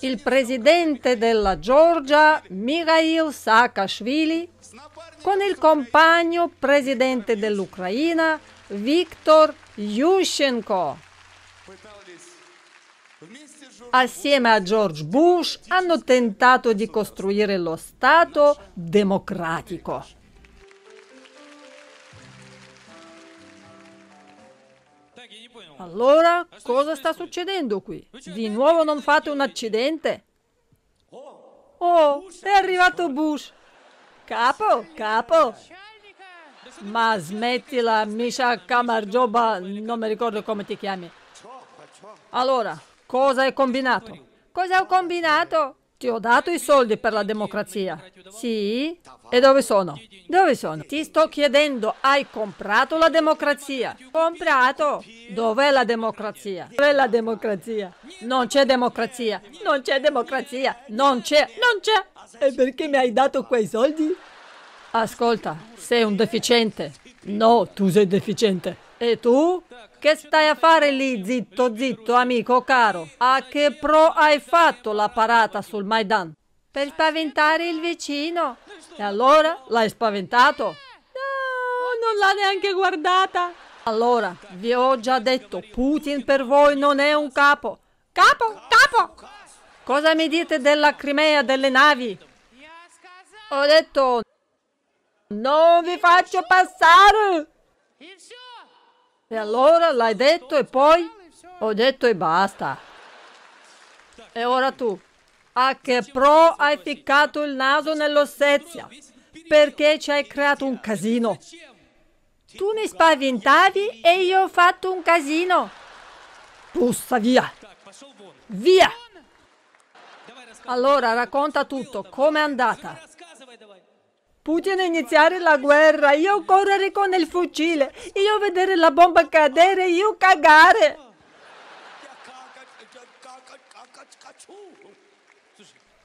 il presidente della Georgia Mikhail Saakashvili con il compagno presidente dell'Ucraina Viktor Yushchenko. Assieme a George Bush hanno tentato di costruire lo Stato democratico. Allora cosa sta succedendo qui? Di nuovo non fate un accidente? Oh, oh è arrivato Bush! Capo, capo! Ma smettila, Misha Kamarjoba, non mi ricordo come ti chiami. Allora, cosa hai combinato? Cosa ho combinato? Ti ho dato i soldi per la democrazia. Sì? E dove sono? Dove sono? Ti sto chiedendo, hai comprato la democrazia? Comprato? Dov'è la democrazia? Dov'è la democrazia? Non c'è democrazia. Non c'è democrazia. Non c'è. Non c'è. E perché mi hai dato quei soldi? Ascolta, sei un deficiente. No, tu sei deficiente. E tu? Che stai a fare lì, zitto, zitto, amico caro? A che pro hai fatto la parata sul Maidan? Per spaventare il vicino. E allora l'hai spaventato? No, non l'ha neanche guardata. Allora, vi ho già detto, Putin per voi non è un capo. Capo, capo! Cosa mi dite della Crimea, delle navi? Ho detto, non vi faccio passare! E allora l'hai detto e poi ho detto e basta. E ora tu, a che pro hai ficcato il naso nell'ossezia? Perché ci hai creato un casino? Tu mi spaventavi e io ho fatto un casino. Pussa via! Via! Allora racconta tutto, com'è andata? Putin iniziare la guerra, io correre con il fucile, io vedere la bomba cadere, io cagare.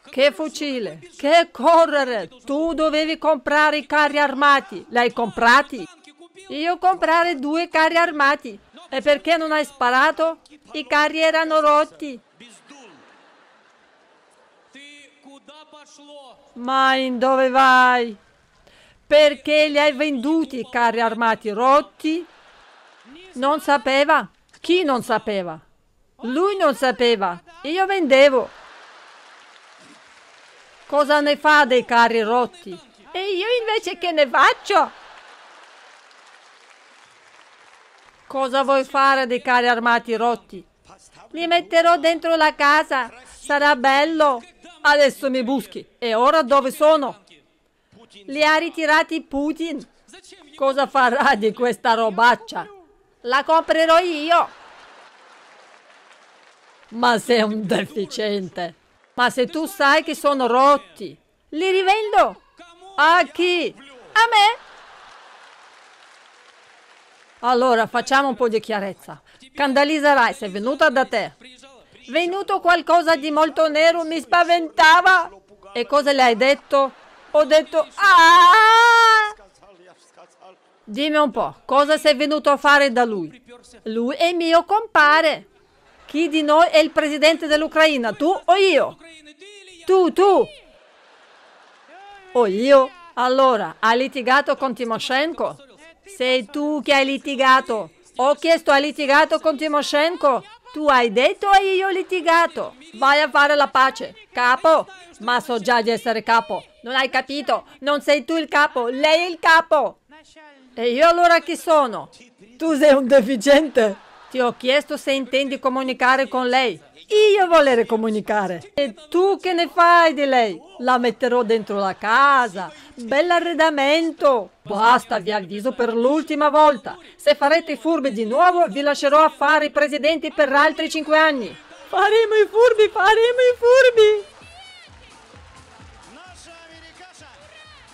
Che fucile, che correre, tu dovevi comprare i carri armati, li hai comprati? Io comprare due carri armati, e perché non hai sparato? I carri erano rotti. Ma in dove vai? perché li hai venduti i carri armati rotti? Non sapeva? Chi non sapeva? Lui non sapeva. Io vendevo. Cosa ne fa dei carri rotti? E io invece che ne faccio? Cosa vuoi fare dei carri armati rotti? Li metterò dentro la casa. Sarà bello. Adesso mi buschi. E ora dove sono? Li ha ritirati Putin. Cosa farà di questa robaccia? La comprerò io. Ma sei un deficiente. Ma se tu sai che sono rotti, li rivendo. A chi? A me? Allora, facciamo un po' di chiarezza. Candalisa Rice è venuta da te. Venuto qualcosa di molto nero mi spaventava. E cosa le hai detto? ho detto ah! Dimmi un po', cosa sei venuto a fare da lui? Lui è mio compare. Chi di noi è il presidente dell'Ucraina, tu o io? Tu, tu! O io? Allora, hai litigato con Timoshenko? Sei tu che hai litigato. Ho chiesto, hai litigato con Timoshenko? Tu hai detto e io ho litigato. Vai a fare la pace, capo. Ma so già di essere capo. Non hai capito? Non sei tu il capo, lei è il capo. E io allora chi sono? Tu sei un deficiente. Ti ho chiesto se intendi comunicare con lei io volere comunicare. E tu che ne fai di lei? La metterò dentro la casa. Bell'arredamento. Basta, vi avviso per l'ultima volta. Se farete i furbi di nuovo, vi lascerò a fare i presidenti per altri cinque anni. Faremo i furbi, faremo i furbi.